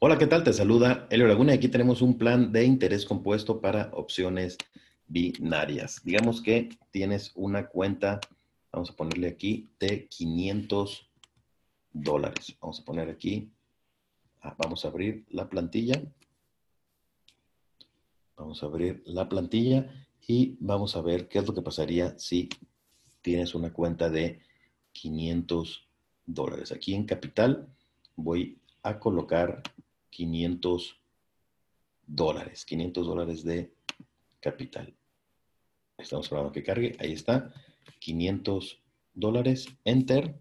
Hola, ¿qué tal? Te saluda Elio Laguna aquí tenemos un plan de interés compuesto para opciones binarias. Digamos que tienes una cuenta, vamos a ponerle aquí, de 500 dólares. Vamos a poner aquí, ah, vamos a abrir la plantilla. Vamos a abrir la plantilla y vamos a ver qué es lo que pasaría si tienes una cuenta de 500 dólares. Aquí en Capital voy a colocar 500 dólares, 500 dólares de capital. Estamos esperando que cargue, ahí está, 500 dólares, enter.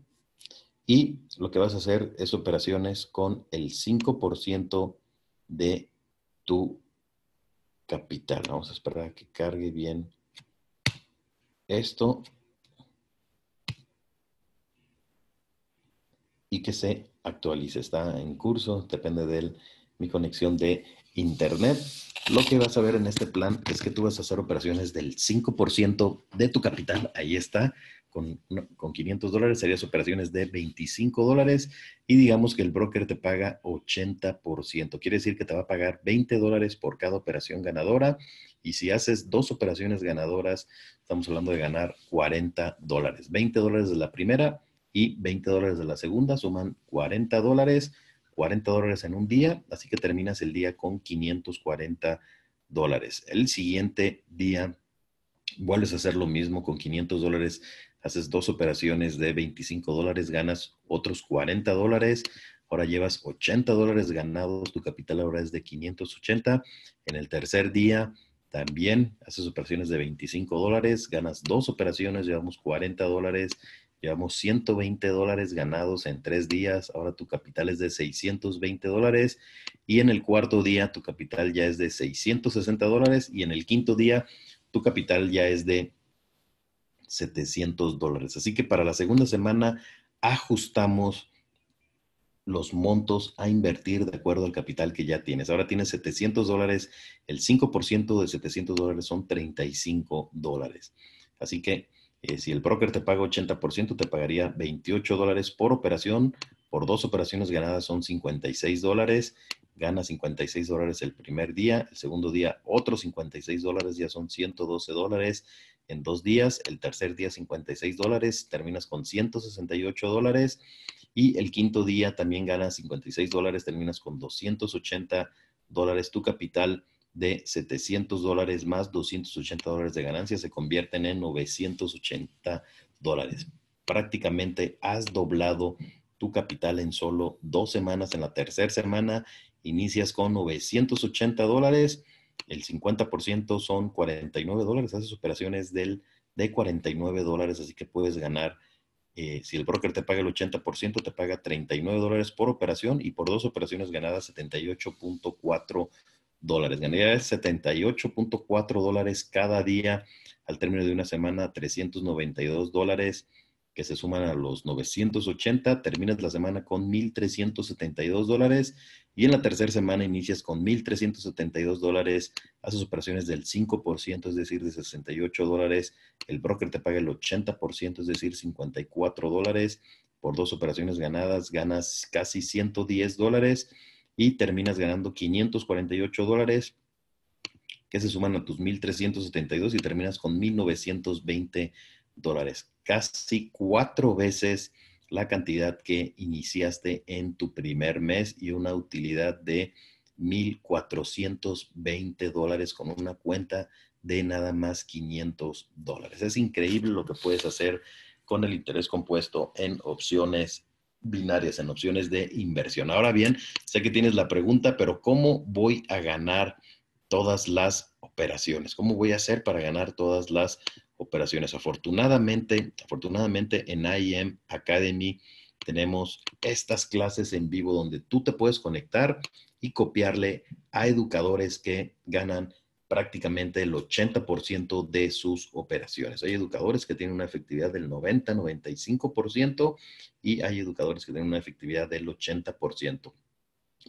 Y lo que vas a hacer es operaciones con el 5% de tu capital. Vamos a esperar a que cargue bien esto. que se actualice. Está en curso, depende de mi conexión de internet. Lo que vas a ver en este plan es que tú vas a hacer operaciones del 5% de tu capital. Ahí está. Con, 500 dólares serías operaciones de 25 dólares y digamos que el broker te paga 80%. Quiere decir que te va a pagar 20 dólares por cada operación ganadora y si haces dos operaciones ganadoras, estamos hablando de ganar 40 dólares. 20 dólares de la primera, y 20 dólares de la segunda suman 40 dólares, 40 dólares en un día, así que terminas el día con 540 dólares. El siguiente día vuelves a hacer lo mismo con 500 dólares, haces dos operaciones de 25 dólares, ganas otros 40 dólares, ahora llevas 80 dólares ganados, tu capital ahora es de 580. En el tercer día también haces operaciones de 25 dólares, ganas dos operaciones, llevamos 40 dólares Llevamos 120 dólares ganados en tres días. Ahora tu capital es de 620 dólares. Y en el cuarto día tu capital ya es de 660 dólares. Y en el quinto día tu capital ya es de 700 dólares. Así que para la segunda semana ajustamos los montos a invertir de acuerdo al capital que ya tienes. Ahora tienes 700 dólares. El 5% de 700 dólares son 35 dólares. Así que eh, si el broker te paga 80%, te pagaría 28 dólares por operación. Por dos operaciones ganadas son 56 dólares. Gana 56 dólares el primer día. El segundo día, otros 56 dólares. Ya son 112 dólares en dos días. El tercer día, 56 dólares. Terminas con 168 dólares. Y el quinto día también ganas 56 dólares. Terminas con 280 dólares. Tu capital de 700 dólares más 280 dólares de ganancia se convierten en 980 dólares. Prácticamente has doblado tu capital en solo dos semanas. En la tercera semana inicias con 980 dólares. El 50% son 49 dólares. Haces operaciones del, de 49 dólares, así que puedes ganar. Eh, si el broker te paga el 80%, te paga 39 dólares por operación y por dos operaciones ganadas 78.4 dólares. Ganaría 78.4 dólares cada día al término de una semana, 392 dólares que se suman a los 980, terminas la semana con 1.372 dólares y en la tercera semana inicias con 1.372 dólares, haces operaciones del 5%, es decir, de 68 dólares, el broker te paga el 80%, es decir, 54 dólares, por dos operaciones ganadas ganas casi 110 dólares y terminas ganando 548 dólares que se suman a tus 1.372 y terminas con 1.920 dólares. Casi cuatro veces la cantidad que iniciaste en tu primer mes y una utilidad de 1.420 dólares con una cuenta de nada más 500 dólares. Es increíble lo que puedes hacer con el interés compuesto en opciones binarias, en opciones de inversión. Ahora bien, sé que tienes la pregunta, pero ¿cómo voy a ganar todas las operaciones? ¿Cómo voy a hacer para ganar todas las operaciones? Afortunadamente, afortunadamente en IEM Academy tenemos estas clases en vivo donde tú te puedes conectar y copiarle a educadores que ganan prácticamente el 80% de sus operaciones. Hay educadores que tienen una efectividad del 90-95% y hay educadores que tienen una efectividad del 80%.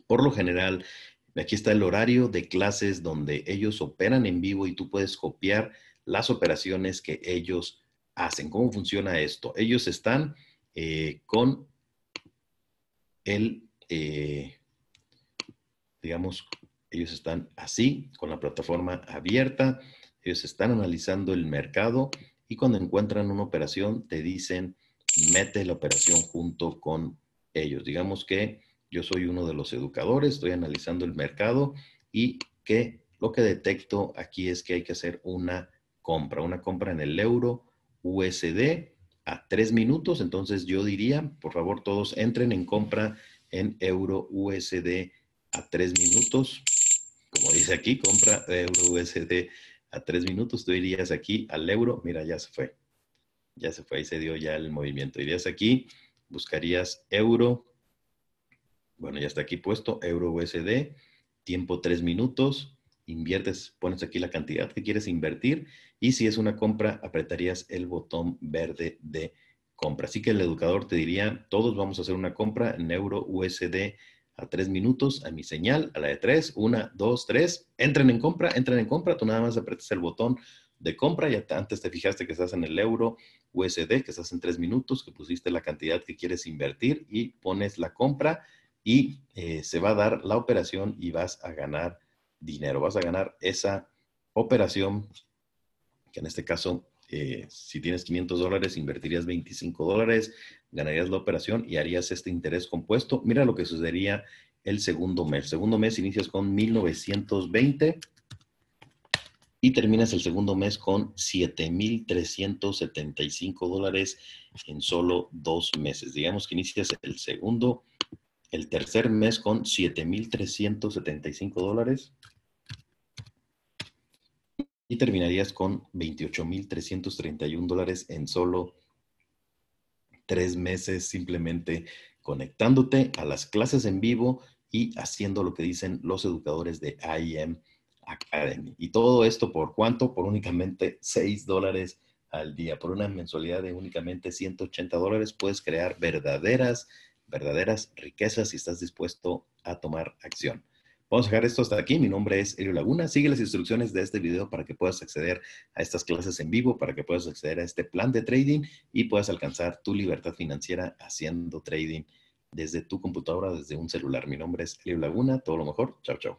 Por lo general, aquí está el horario de clases donde ellos operan en vivo y tú puedes copiar las operaciones que ellos hacen. ¿Cómo funciona esto? Ellos están eh, con el, eh, digamos, ellos están así, con la plataforma abierta, ellos están analizando el mercado y cuando encuentran una operación te dicen, mete la operación junto con ellos. Digamos que yo soy uno de los educadores, estoy analizando el mercado y que lo que detecto aquí es que hay que hacer una compra, una compra en el euro USD a tres minutos. Entonces yo diría, por favor, todos entren en compra en euro USD a tres minutos aquí, compra euro USD a tres minutos, tú irías aquí al euro, mira, ya se fue. Ya se fue, ahí se dio ya el movimiento. Irías aquí, buscarías euro, bueno, ya está aquí puesto, euro USD, tiempo tres minutos, inviertes, pones aquí la cantidad que quieres invertir y si es una compra, apretarías el botón verde de compra. Así que el educador te diría, todos vamos a hacer una compra en euro USD a tres minutos, a mi señal, a la de tres, una, dos, tres, entren en compra, entren en compra, tú nada más apretas el botón de compra, ya antes te fijaste que estás en el euro USD, que estás en tres minutos, que pusiste la cantidad que quieres invertir y pones la compra y eh, se va a dar la operación y vas a ganar dinero, vas a ganar esa operación que en este caso eh, si tienes 500 dólares, invertirías 25 dólares, ganarías la operación y harías este interés compuesto. Mira lo que sucedería el segundo mes. El segundo mes inicias con 1920 y terminas el segundo mes con 7,375 dólares en solo dos meses. Digamos que inicias el segundo, el tercer mes con 7,375 dólares y terminarías con 28.331 dólares en solo tres meses simplemente conectándote a las clases en vivo y haciendo lo que dicen los educadores de IEM Academy. Y todo esto por cuánto? Por únicamente 6 dólares al día. Por una mensualidad de únicamente 180 dólares puedes crear verdaderas, verdaderas riquezas si estás dispuesto a tomar acción. Vamos a dejar esto hasta aquí. Mi nombre es Elio Laguna. Sigue las instrucciones de este video para que puedas acceder a estas clases en vivo, para que puedas acceder a este plan de trading y puedas alcanzar tu libertad financiera haciendo trading desde tu computadora, desde un celular. Mi nombre es Elio Laguna. Todo lo mejor. Chao, chao.